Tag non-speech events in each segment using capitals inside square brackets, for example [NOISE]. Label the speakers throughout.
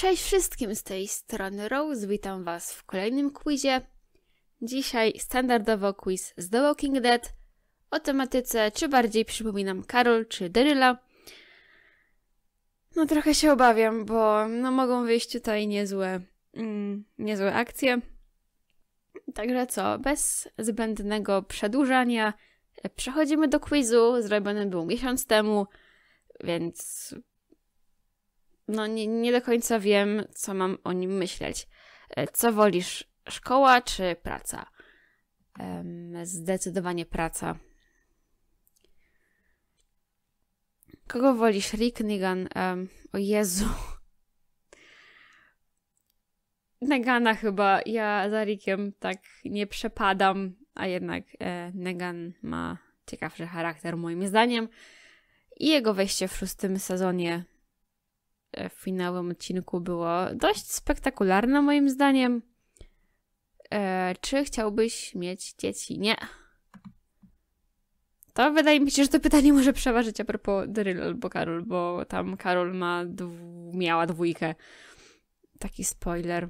Speaker 1: Cześć wszystkim z tej strony Rose, witam Was w kolejnym quizie. Dzisiaj standardowo quiz z The Walking Dead o tematyce, czy bardziej przypominam Karol czy Daryl'a. No trochę się obawiam, bo no, mogą wyjść tutaj niezłe, mm, niezłe akcje. Także co, bez zbędnego przedłużania e, przechodzimy do quizu. Zrobiony był miesiąc temu, więc no nie, nie do końca wiem, co mam o nim myśleć. E, co wolisz, szkoła czy praca? Zdecydowanie praca. Kogo wolisz? Rick Negan? Um, o Jezu. [LAUGHS] Negana chyba. Ja za Rickiem tak nie przepadam, a jednak e, Negan ma ciekawszy charakter moim zdaniem. I jego wejście w szóstym sezonie E, w finałowym odcinku było dość spektakularne moim zdaniem. E, czy chciałbyś mieć dzieci? Nie. To wydaje mi się, że to pytanie może przeważyć a propos Daryl albo Karol, bo tam Karol ma dwu, miała dwójkę. Taki spoiler.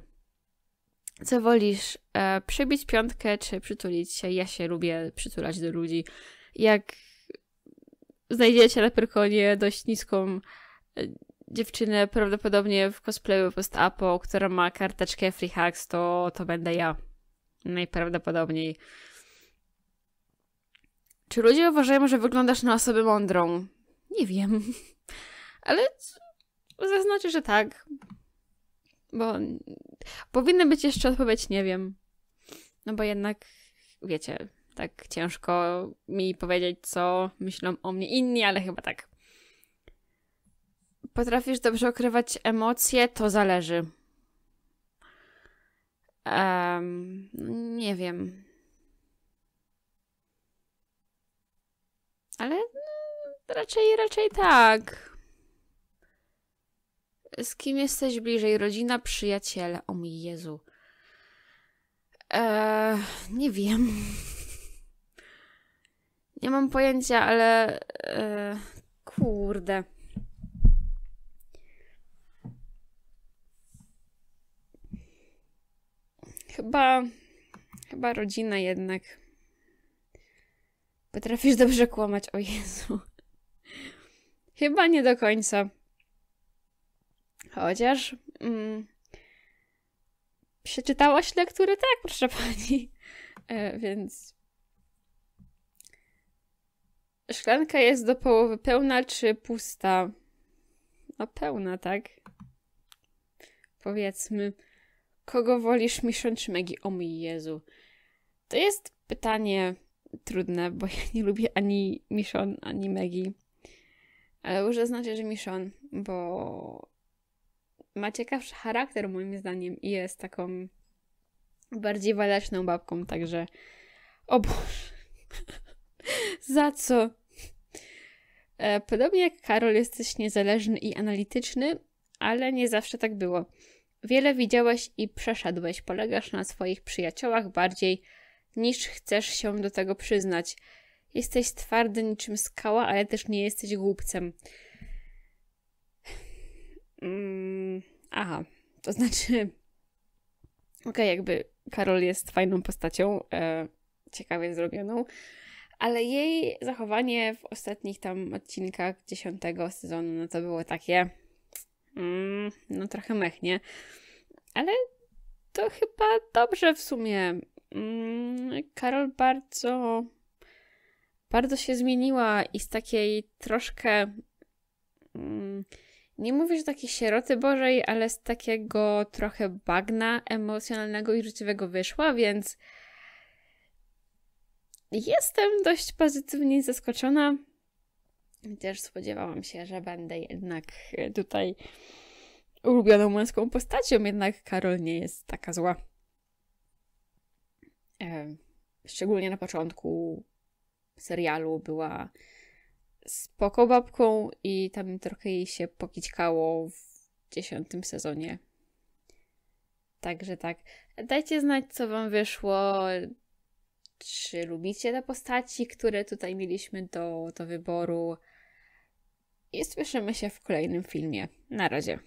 Speaker 1: Co wolisz? E, przybić piątkę czy przytulić się? Ja się lubię przytulać do ludzi. Jak znajdziecie na Pyrkonie dość niską e, dziewczynę prawdopodobnie w cosplayu post-apo, która ma karteczkę Free Hacks, to, to będę ja. Najprawdopodobniej. Czy ludzie uważają, że wyglądasz na osobę mądrą? Nie wiem. [LAUGHS] Ale zaznaczę, że tak. Bo powinna być jeszcze odpowiedź, nie wiem. No bo jednak, wiecie, tak ciężko mi powiedzieć, co myślą o mnie inni, ale chyba tak. Potrafisz dobrze okrywać emocje, to zależy. Um, nie wiem. Ale no, raczej, raczej tak. Z kim jesteś bliżej? Rodzina, przyjaciele. O mój Jezu. Eee, nie wiem. [LAUGHS] Nie mam pojęcia, ale. Eee, kurde. Chyba, chyba rodzina jednak. Potrafisz dobrze kłamać, o Jezu. Chyba nie do końca. Chociaż. Mm, przeczytałaś lektury? Tak, proszę pani. E, więc. Szklanka jest do połowy pełna czy pusta? No, pełna, tak? Powiedzmy. Kogo wolisz, Miszon czy Megi? O mój Jezu. To jest pytanie trudne, bo ja nie lubię ani Miszon, ani Megi. Ale muszę znaczy, że Miszon, bo ma ciekawszy charakter moim zdaniem i jest taką bardziej waleczną babką, także o Boże. [LAUGHS] Za co? E, podobnie jak Karol jesteś niezależny i analityczny, ale nie zawsze tak było. Wiele widziałeś i przeszedłeś, polegasz na swoich przyjaciołach bardziej niż chcesz się do tego przyznać. Jesteś twardy niczym skała, ale też nie jesteś głupcem. Mm, aha, to znaczy. [LAUGHS] Okej, okay, jakby Karol jest fajną postacią, e, ciekawie zrobioną, ale jej zachowanie w ostatnich tam odcinkach dziesiątego sezonu, no to było takie mm, no trochę mechnie, ale to chyba dobrze w sumie. Mm, Karol bardzo, bardzo się zmieniła i z takiej troszkę, mm, nie mówię, że takiej sieroty Bożej, ale z takiego trochę bagna emocjonalnego i życiowego wyszła, więc jestem dość pozytywnie zaskoczona Chociaż spodziewałam się, że będę jednak e, tutaj ulubioną męską postacią, jednak Karol nie jest taka zła. E, szczególnie na początku serialu była spoko babką i tam trochę jej się pokićkało w dziesiątym sezonie. Także tak. Dajcie znać, co wam wyszło, czy lubicie te postaci, które tutaj mieliśmy do, do wyboru. I słyszymy się w kolejnym filmie. Na razie.